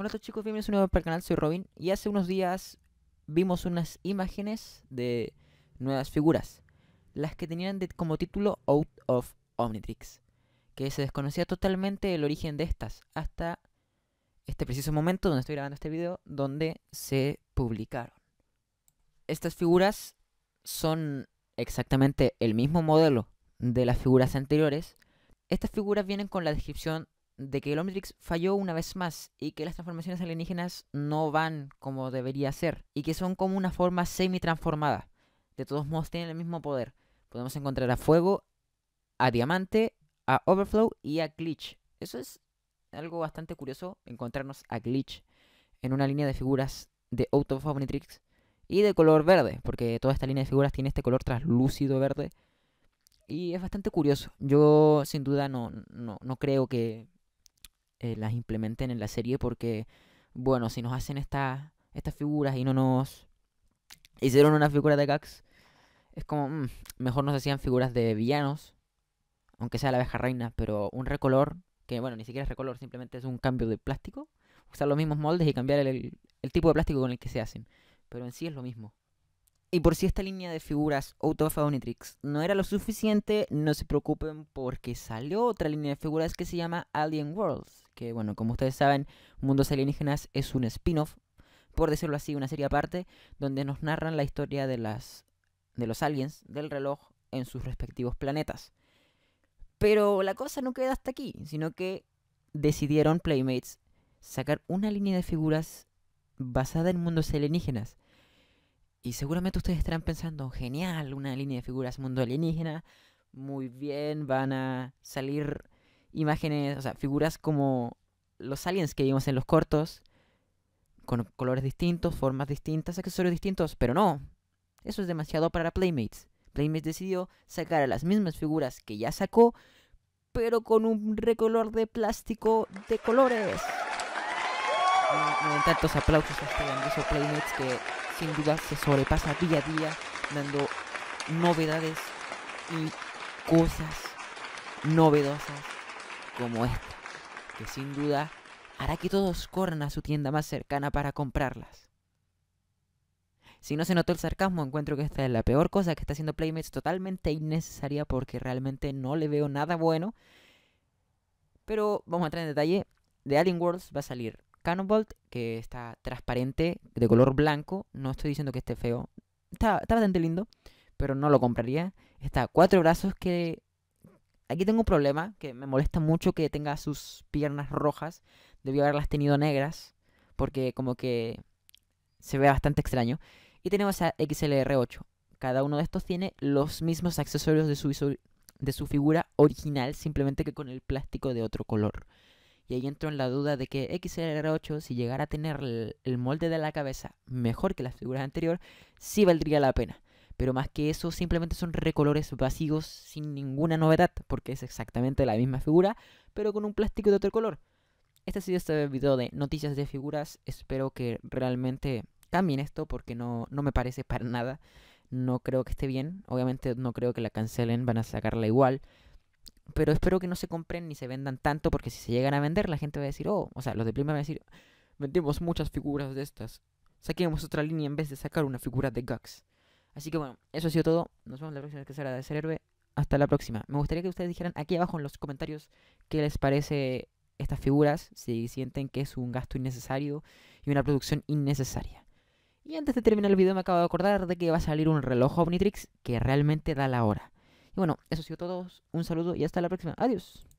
Hola a chicos, bienvenidos nuevamente para el canal, soy Robin y hace unos días vimos unas imágenes de nuevas figuras, las que tenían como título Out of Omnitrix, que se desconocía totalmente el origen de estas hasta este preciso momento donde estoy grabando este video, donde se publicaron. Estas figuras son exactamente el mismo modelo de las figuras anteriores. Estas figuras vienen con la descripción de que el Omnitrix falló una vez más y que las transformaciones alienígenas no van como debería ser y que son como una forma semi-transformada. De todos modos tienen el mismo poder. Podemos encontrar a Fuego, a Diamante, a Overflow y a Glitch. Eso es algo bastante curioso, encontrarnos a Glitch en una línea de figuras de Out of Omnitrix y de color verde, porque toda esta línea de figuras tiene este color translúcido verde. Y es bastante curioso. Yo sin duda no, no, no creo que eh, las implementen en la serie porque, bueno, si nos hacen esta, estas figuras y no nos hicieron una figura de Gax, es como, mm, mejor nos hacían figuras de villanos, aunque sea la abeja reina, pero un recolor, que bueno, ni siquiera es recolor, simplemente es un cambio de plástico, usar los mismos moldes y cambiar el, tipo de plástico con el que se hacen, pero en sí es lo mismo. Y por si esta línea de figuras Out of no era lo suficiente, no se preocupen porque salió otra línea de figuras que se llama Alien Worlds que bueno, como ustedes saben, Mundos Alienígenas es un spin-off, por decirlo así, una serie aparte, donde nos narran la historia de, las, de los aliens del reloj en sus respectivos planetas. Pero la cosa no queda hasta aquí, sino que decidieron Playmates sacar una línea de figuras basada en mundos alienígenas. Y seguramente ustedes estarán pensando, genial, una línea de figuras mundo alienígena, muy bien, van a salir imágenes, o sea, figuras como los aliens que vimos en los cortos, con colores distintos, formas distintas, accesorios distintos, pero no, eso es demasiado para Playmates. Playmates decidió sacar a las mismas figuras que ya sacó, pero con un recolor de plástico de colores. Mm, tantos aplausos a este grandioso Playmates que sin duda se sobrepasa día a día dando novedades y cosas novedosas como esta, que sin duda hará que todos corran a su tienda más cercana para comprarlas. Si no se notó el sarcasmo, encuentro que esta es la peor cosa que está haciendo Playmates, totalmente innecesaria porque realmente no le veo nada bueno. Pero vamos a entrar en detalle. De Alien Worlds va a salir Cannonball, que está transparente, de color blanco. No estoy diciendo que esté feo. está bastante lindo, pero no lo compraría. Está Cuatro Brazos, que Aquí tengo un problema que me molesta mucho que tenga sus piernas rojas. Debió haberlas tenido negras porque como que se ve bastante extraño. Y tenemos a XLR8. Cada uno de estos tiene los mismos accesorios de su, figura original, simplemente que con el plástico de otro color. Y ahí entro en la duda de que XLR8, si llegara a tener el, molde de la cabeza mejor que las figuras anteriores, sí valdría la pena pero más que eso simplemente son recolores vacíos sin ninguna novedad, porque es exactamente la misma figura, pero con un plástico de otro color. Este ha sido este video de noticias de figuras, espero que realmente cambien esto porque no, no me parece para nada, no creo que esté bien, obviamente no creo que la cancelen, van a sacarla igual, pero espero que no se compren ni se vendan tanto porque si se llegan a vender la gente va a decir, oh, o sea, los de Prima van a decir, vendimos muchas figuras de estas. Saquemos otra línea en vez de sacar una figura de Gax. Así que bueno, eso ha sido todo. Nos vemos la próxima vez que será de ser héroe. Hasta la próxima. Me gustaría que ustedes dijeran aquí abajo en los comentarios qué les parece estas figuras, si sienten que es un gasto innecesario y una producción innecesaria. Y antes de terminar el video me acabo de acordar de que va a salir un reloj Omnitrix que realmente da la hora. Y bueno, eso ha sido todo. Un saludo y hasta la próxima. Adiós.